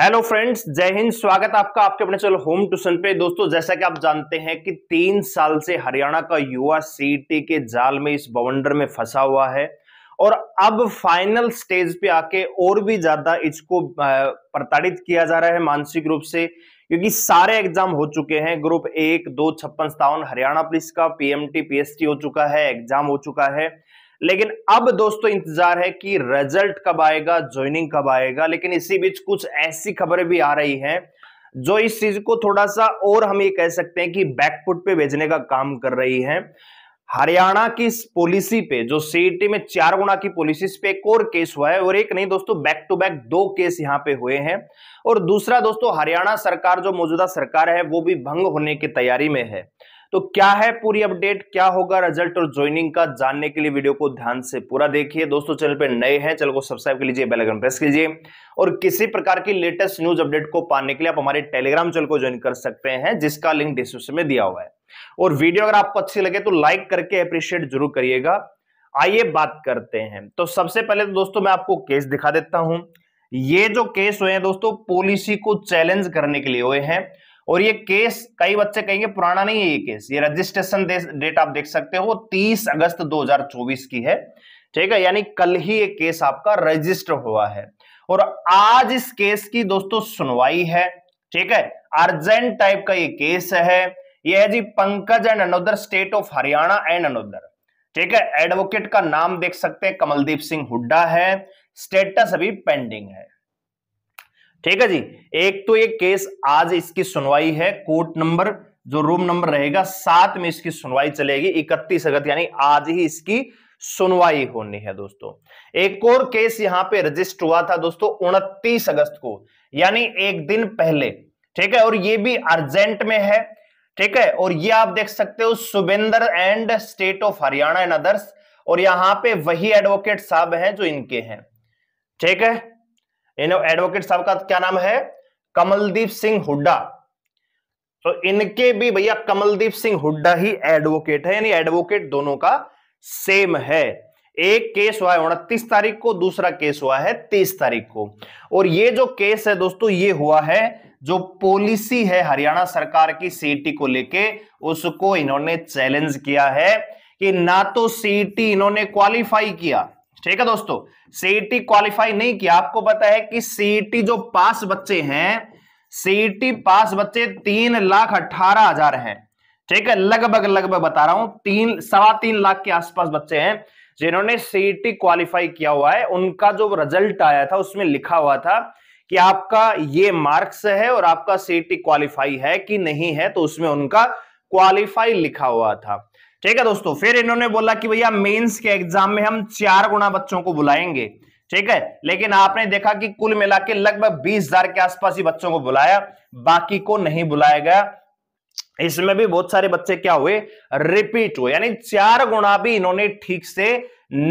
hello friends जय हिंद स्वागत आपका आपके अपने चैनल होम ट्यूशन पे दोस्तों जैसा कि आप जानते हैं कि तीन साल से हरियाणा का युवा सीटी e के जाल में इस बवंडर में फंसा हुआ है और अब फाइनल स्टेज पे आके और भी ज्यादा इसको प्रताड़ित किया जा रहा है मानसिक रूप से क्योंकि सारे एग्जाम हो चुके हैं ग्रुप एक दो छप्पन सत्तावन हरियाणा पुलिस का पीएमटी पीएसटी हो चुका है एग्जाम हो चुका है लेकिन अब दोस्तों इंतजार है कि रिजल्ट कब आएगा ज्वाइनिंग कब आएगा लेकिन इसी बीच कुछ ऐसी खबरें भी आ रही हैं जो इस चीज को थोड़ा सा और हम ये कह सकते हैं कि बैकफुट पे भेजने का काम कर रही है हरियाणा की इस पॉलिसी पे जो सीईटी e में चार गुणा की पॉलिसी पे एक और केस हुआ है और एक नहीं दोस्तों बैक टू बैक दो केस यहां पे हुए हैं और दूसरा दोस्तों हरियाणा सरकार जो मौजूदा सरकार है वो भी भंग होने की तैयारी में है तो क्या है पूरी अपडेट क्या होगा रिजल्ट और ज्वाइनिंग का जानने के लिए वीडियो को ध्यान से पूरा देखिए दोस्तों चैनल पर नए हैं चैनल को सब्सक्राइब कर लीजिए बेलाइकन प्रेस कीजिए और किसी प्रकार की लेटेस्ट न्यूज अपडेट को पाने के लिए आप हमारे टेलीग्राम चैनल को ज्वाइन कर सकते हैं जिसका लिंक डिस्क्रिप्शन में दिया हुआ है और वीडियो अगर आपको अच्छी लगे तो लाइक करके अप्रिशिएट जरूर करिएगा आइए बात करते हैं तो सबसे पहले तो दोस्तों मैं आपको केस दिखा देता हूं ये जो केस हुए हैं दोस्तों पॉलिसी को चैलेंज करने के लिए हुए हैं और ये केस कई बच्चे कहेंगे पुराना नहीं है ये केस ये रजिस्ट्रेशन डेट आप देख सकते हो 30 अगस्त 2024 की है ठीक है यानी कल ही ये केस आपका रजिस्टर हुआ है और आज इस केस की दोस्तों सुनवाई है ठीक है अर्जेंट टाइप का ये केस है यह है जी Pankaj and another state of Haryana and another ठीक है एडवोकेट का नाम देख सकते हैं कमलदीप सिंह हुड्डा है स्टेटस अभी पेंडिंग है ठीक है जी एक तो ये केस आज इसकी सुनवाई है कोर्ट नंबर जो रूम नंबर रहेगा सात में इसकी सुनवाई चलेगी इकतीस अगस्त यानी आज ही इसकी सुनवाई होनी है दोस्तों एक और केस यहां पे रजिस्टर हुआ था दोस्तों 29 अगस्त को यानी एक दिन पहले ठीक है और ये भी अर्जेंट में है ठीक है और ये आप देख सकते हो Subender and state of Haryana and others और यहां पे वही एडवोकेट साहब हैं जो इनके हैं ठीक है इन एडवोकेट साहब का क्या नाम है कमलदीप सिंह हुड्डा तो इनके भी भैया कमलदीप सिंह हुड्डा ही एडवोकेट है यानी एडवोकेट दोनों का सेम है एक केस हुआ है उनतीस तारीख को दूसरा केस हुआ है तीस तारीख को और ये जो केस है दोस्तों ये हुआ है जो पॉलिसी है हरियाणा सरकार की सीटी को लेके उसको इन्होंने चैलेंज किया है कि ना तो सीटी इन्होंने क्वालिफाई किया ठीक है दोस्तों सीईटी क्वालिफाई e नहीं किया आपको पता है कि सीईटी e जो पास बच्चे हैं सीईटी e पास बच्चे तीन लाख अठारह हजार है ठीक है लगभग लगभग बता रहा हूं तीन सवा तीन लाख के आसपास बच्चे हैं जिन्होंने सीईटी क्वालिफाई किया हुआ है उनका जो रिजल्ट आया था उसमें लिखा हुआ था कि आपका ये मार्क्स है और आपका सीईटी क्वालिफाई है कि नहीं है तो उसमें उनका क्वालिफाई लिखा हुआ था ठीक है दोस्तों फिर इन्होंने बोला कि भैया मेंस के एग्जाम में हम चार गुना बच्चों को बुलाएंगे ठीक है लेकिन आपने देखा कि कुल मिला के लगभग बीस हजार के आसपास ही बच्चों को बुलाया बाकी को नहीं बुलाया गया इसमें भी बहुत सारे बच्चे क्या हुए रिपीट हुए यानी चार गुणा भी इन्होंने ठीक से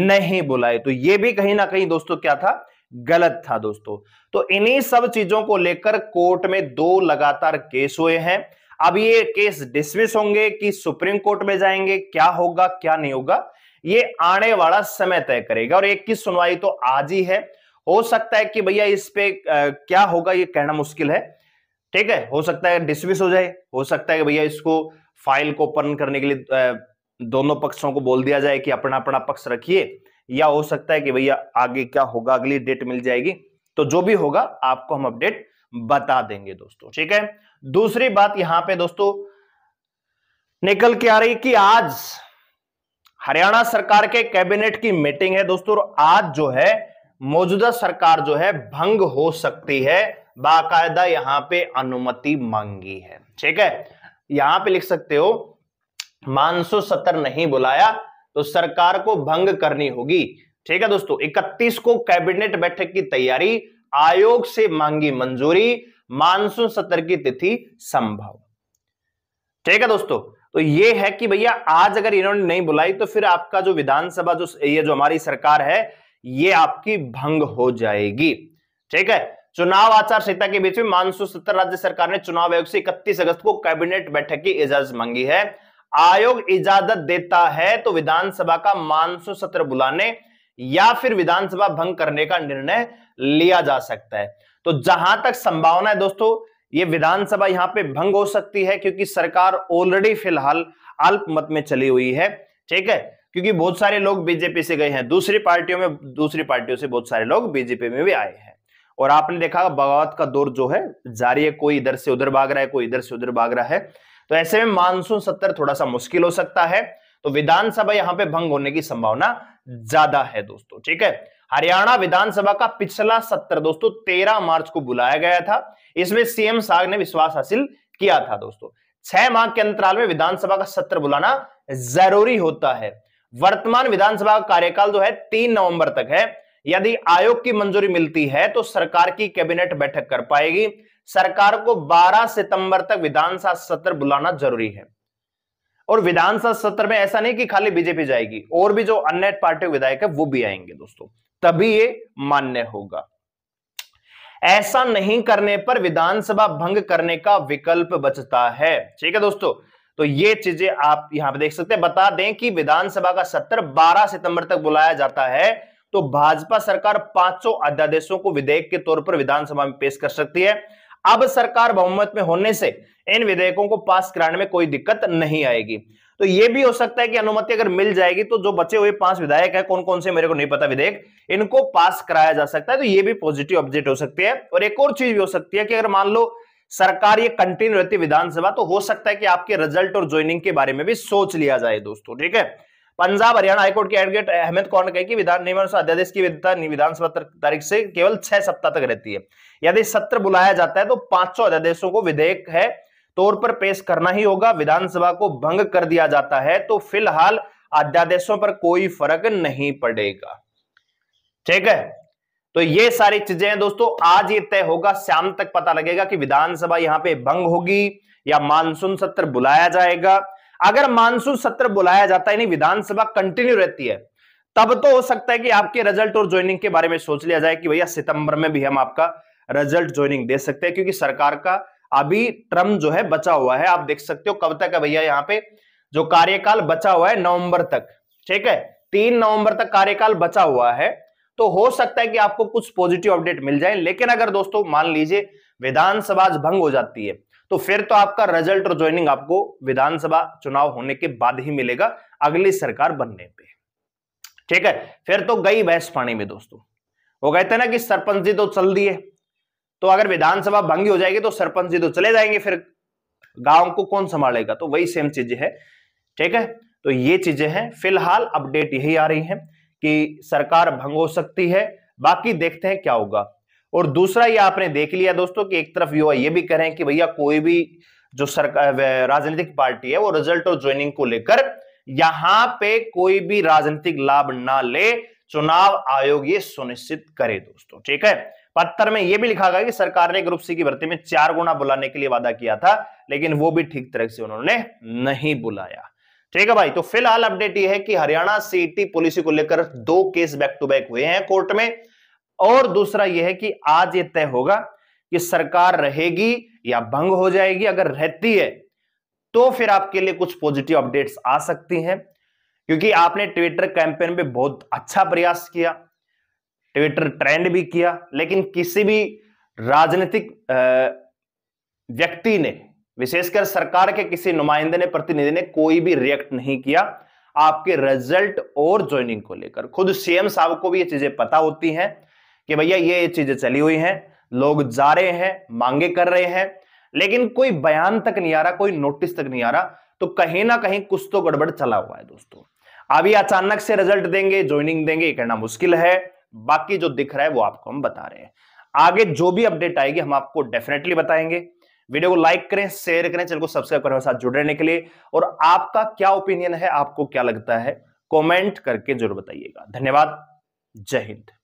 नहीं बुलाए तो ये भी कहीं ना कहीं दोस्तों क्या था गलत था दोस्तों तो इन्हीं सब चीजों को लेकर कोर्ट में दो लगातार केस हुए हैं अब ये केस डिसमिस होंगे कि सुप्रीम कोर्ट में जाएंगे क्या होगा क्या नहीं होगा ये आने वाला समय तय करेगा और एक की सुनवाई तो आज ही है हो सकता है कि भैया इस पे क्या होगा ये कहना मुश्किल है ठीक है हो सकता है डिसमिस हो जाए हो सकता है कि भैया इसको फाइल को ओपन करने के लिए दोनों पक्षों को बोल दिया जाए कि अपना अपना पक्ष रखिए या हो सकता है कि भैया आगे क्या होगा अगली डेट मिल जाएगी तो जो भी होगा आपको हम अपडेट बता देंगे दोस्तों ठीक है दूसरी बात यहां पे दोस्तों निकल के आ रही कि आज हरियाणा सरकार के कैबिनेट की मीटिंग है दोस्तों आज जो है मौजूदा सरकार जो है भंग हो सकती है बाकायदा यहां पे अनुमति मांगी है ठीक है यहां पे लिख सकते हो मानसो सत्र नहीं बुलाया तो सरकार को भंग करनी होगी ठीक है दोस्तों 31 को कैबिनेट बैठक की तैयारी आयोग से मांगी मंजूरी मानसून सत्र की तिथि संभव ठीक है दोस्तों तो ये है कि भैया आज अगर इन्होंने नहीं बुलाई तो फिर आपका जो विधानसभा जो ये जो हमारी सरकार है ये आपकी भंग हो जाएगी ठीक है चुनाव आचार संहिता के बीच में मानसून सत्र राज्य सरकार ने चुनाव आयोग से इकतीस अगस्त को कैबिनेट बैठक की इजाजत मांगी है आयोग इजाजत देता है तो विधानसभा का मानसून सत्र बुलाने या फिर विधानसभा भंग करने का निर्णय लिया जा सकता है तो जहां तक संभावना है दोस्तों ये विधानसभा यहां पे भंग हो सकती है क्योंकि सरकार ऑलरेडी फिलहाल अल्पमत में चली हुई है ठीक है क्योंकि बहुत सारे लोग बीजेपी से गए हैं दूसरी पार्टियों में दूसरी पार्टियों से बहुत सारे लोग बीजेपी में भी आए हैं और आपने देखा बगावत का दौर जो है जारी है कोई इधर से उधर भाग रहा है कोई इधर से उधर भाग रहा है तो ऐसे में मानसून सत्र थोड़ा सा मुश्किल हो सकता है तो विधानसभा यहां पे भंग होने की संभावना ज्यादा है दोस्तों ठीक है हरियाणा विधानसभा का पिछला सत्र दोस्तों तेरह मार्च को बुलाया गया था इसमें सीएम साग ने विश्वास हासिल किया था दोस्तों छह माह के अंतराल में विधानसभा का सत्र बुलाना जरूरी होता है वर्तमान विधानसभा का कार्यकाल जो है तीन नवंबर तक है यदि आयोग की मंजूरी मिलती है तो सरकार की कैबिनेट बैठक कर पाएगी सरकार को 12 सितंबर तक विधानसभा सत्र बुलाना जरूरी है और विधानसभा सत्र में ऐसा नहीं कि खाली बीजेपी जाएगी और भी जो अन्य पार्टी विधायक है वो भी आएंगे दोस्तों तभी ये मान्य होगा ऐसा नहीं करने पर विधानसभा भंग करने का विकल्प बचता है ठीक है दोस्तों तो ये चीजें आप यहां पर देख सकते हैं बता दें कि विधानसभा का सत्र 12 सितंबर तक बुलाया जाता है तो भाजपा सरकार पांचों अध्यादेशों को विधेयक के तौर पर विधानसभा में पेश कर सकती है अब सरकार बहुमत में होने से इन विधेयकों को पास कराने में कोई दिक्कत नहीं आएगी तो ये भी हो सकता है कि अनुमति अगर मिल जाएगी तो जो बचे हुए पांच विधायक है कौन कौन से मेरे को नहीं पता विधेयक इनको पास कराया जा सकता है तो ये भी पॉजिटिव ऑब्जेक्ट हो सकती है और एक और चीज भी हो सकती है कि अगर मान लो सरकार ये कंटिन्यू रहती विधानसभा तो हो सकता है कि आपके रिजल्ट और ज्वाइनिंग के बारे में भी सोच लिया जाए दोस्तों ठीक है पंजाब हरियाणा हाईकोर्ट के एडवोकेट अहमद कौन कहे कि विधान नियमानुसार अध्यादेश की विधानसभा तारीख से केवल छह सप्ताह तक रहती है यदि सत्र बुलाया जाता है तो सौ अध्यादेशों को विधेयक है तौर पर पेश करना ही होगा विधानसभा को भंग कर दिया जाता है तो फिलहाल अध्यादेशों पर कोई फर्क नहीं पड़ेगा ठीक है तो ये सारी चीजें हैं दोस्तों आज ये तय होगा शाम तक पता लगेगा कि विधानसभा यहां पे भंग होगी या मानसून सत्र बुलाया जाएगा अगर मानसून सत्र बुलाया जाता है विधानसभा कंटिन्यू रहती है तब तो हो सकता है कि आपके रिजल्ट और ज्वाइनिंग के बारे में सोच लिया जाए कि भैया सितंबर में भी हम आपका रिजल्ट ज्वाइनिंग दे सकते हैं क्योंकि सरकार का अभी ट्रम जो है बचा हुआ है आप देख सकते हो कब तक है भैया यहाँ पे जो कार्यकाल बचा हुआ है नवंबर तक ठीक है तीन नवंबर तक कार्यकाल बचा हुआ है तो हो सकता है कि आपको कुछ पॉजिटिव अपडेट मिल जाए लेकिन अगर दोस्तों मान लीजिए विधानसभा भंग हो जाती है तो फिर तो आपका रिजल्ट और ज्वाइनिंग आपको विधानसभा चुनाव होने के बाद ही मिलेगा अगली सरकार बनने पे ठीक है फिर तो गई बहस पानी में दोस्तों वो कहते हैं ना कि सरपंच जी तो चल दिए तो अगर विधानसभा भंगी हो जाएगी तो सरपंच जी तो चले जाएंगे फिर गांव को कौन संभालेगा तो वही सेम चीज है ठीक है तो ये चीजें हैं फिलहाल अपडेट यही आ रही है कि सरकार भंग हो सकती है बाकी देखते हैं क्या होगा और दूसरा ये आपने देख लिया दोस्तों कि एक तरफ युवा ये भी करें कि भैया कोई भी जो सरकार राजनीतिक पार्टी है वो रिजल्ट और ज्वाइनिंग को लेकर यहां पे कोई भी राजनीतिक लाभ ना ले चुनाव आयोग ये सुनिश्चित करे दोस्तों ठीक है पत्थर में यह भी लिखा गया कि सरकार ने ग्रुप सी की भर्ती में चार गुना बुलाने के लिए वादा किया था लेकिन वो भी ठीक तरह से उन्होंने नहीं बुलाया ठीक है भाई तो फिलहाल अपडेट यह है कि हरियाणा सीटी पुलिस को लेकर दो केस बैक टू बैक हुए हैं कोर्ट में और दूसरा यह है कि आज यह तय होगा कि सरकार रहेगी या भंग हो जाएगी अगर रहती है तो फिर आपके लिए कुछ पॉजिटिव अपडेट्स आ सकती हैं क्योंकि आपने ट्विटर कैंपेन में बहुत अच्छा प्रयास किया ट्विटर ट्रेंड भी किया लेकिन किसी भी राजनीतिक व्यक्ति ने विशेषकर सरकार के किसी नुमाइंदे ने प्रतिनिधि ने कोई भी रिएक्ट नहीं किया आपके रिजल्ट और ज्वाइनिंग को लेकर खुद सीएम साहब को भी ये चीजें पता होती हैं कि भैया ये ये चीजें चली हुई हैं लोग जा रहे हैं मांगे कर रहे हैं लेकिन कोई बयान तक नहीं आ रहा कोई नोटिस तक नहीं आ रहा तो कहीं ना कहीं कुछ तो गड़बड़ चला हुआ है दोस्तों अभी अचानक से रिजल्ट देंगे ज्वाइनिंग देंगे ये कहना मुश्किल है बाकी जो दिख रहा है वो आपको हम बता रहे हैं आगे जो भी अपडेट आएगी हम आपको डेफिनेटली बताएंगे वीडियो को लाइक करें शेयर करें चैनल को सब्सक्राइब करें साथ जुड़ रहने के लिए और आपका क्या ओपिनियन है आपको क्या लगता है कमेंट करके जरूर बताइएगा धन्यवाद जय हिंद